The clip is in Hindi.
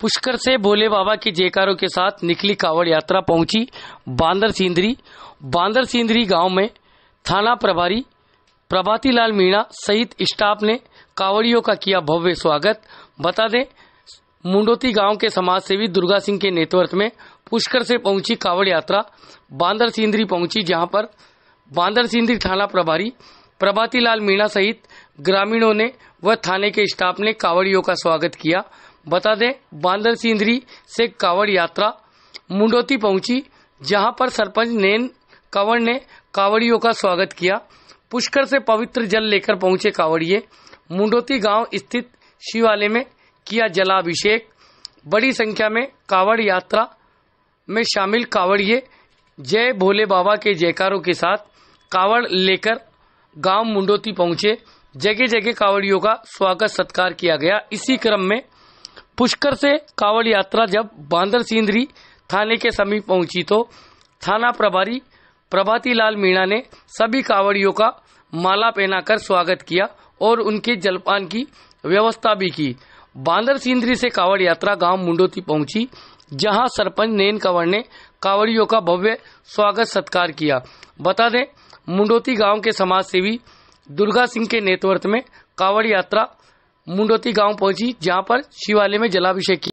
पुष्कर से भोले बाबा की जयकारों के साथ निकली कावड़ यात्रा पहुंची बांदर सिंदरी बांदर सिंदरी गांव में थाना प्रभारी प्रभाती लाल मीणा सहित स्टाफ ने कावड़ियों का किया भव्य स्वागत बता दें मुंडोती गांव के समाज सेवी दुर्गा सिंह के नेतृत्व में पुष्कर से पहुंची कावड़ यात्रा बांदर सिंदरी पहुंची जहां पर बांदर सिंदरी थाना प्रभारी प्रभाती लाल मीणा सहित ग्रामीणों ने व थाने के स्टाफ ने कावड़ियों का स्वागत किया बता दें बांदर सिंदरी से कांवड़ यात्रा मुंडोती पहुंची जहां पर सरपंच नैन कावड़ ने कावड़ियों का स्वागत किया पुष्कर से पवित्र जल लेकर पहुंचे कावड़िये मुंडोती गांव स्थित शिवालय में किया जलाभिषेक बड़ी संख्या में कावड़ यात्रा में शामिल कांवड़िए जय भोले बाबा के जयकारों के साथ कांवड़ लेकर गांव मुंडोती पहुंचे जगह जगह कावड़ियों का स्वागत सत्कार किया गया इसी क्रम में पुष्कर से कावड़ यात्रा जब बांदर सिंदरी थाने के समीप पहुंची तो थाना प्रभारी प्रभाती लाल मीणा ने सभी कावड़ियों का माला पहनाकर स्वागत किया और उनके जलपान की व्यवस्था भी की बांदर सिंदरी से कावड़ यात्रा गांव मुंडोती पहुंची जहां सरपंच नैन कंवर ने कावड़ियों का भव्य स्वागत सत्कार किया बता दें मुंडोती गांव के समाज सेवी दुर्गा सिंह के नेतृत्व में कावड़ यात्रा मुंडोती गांव पहुंची जहां पर शिवालय में जलाभिषेक किया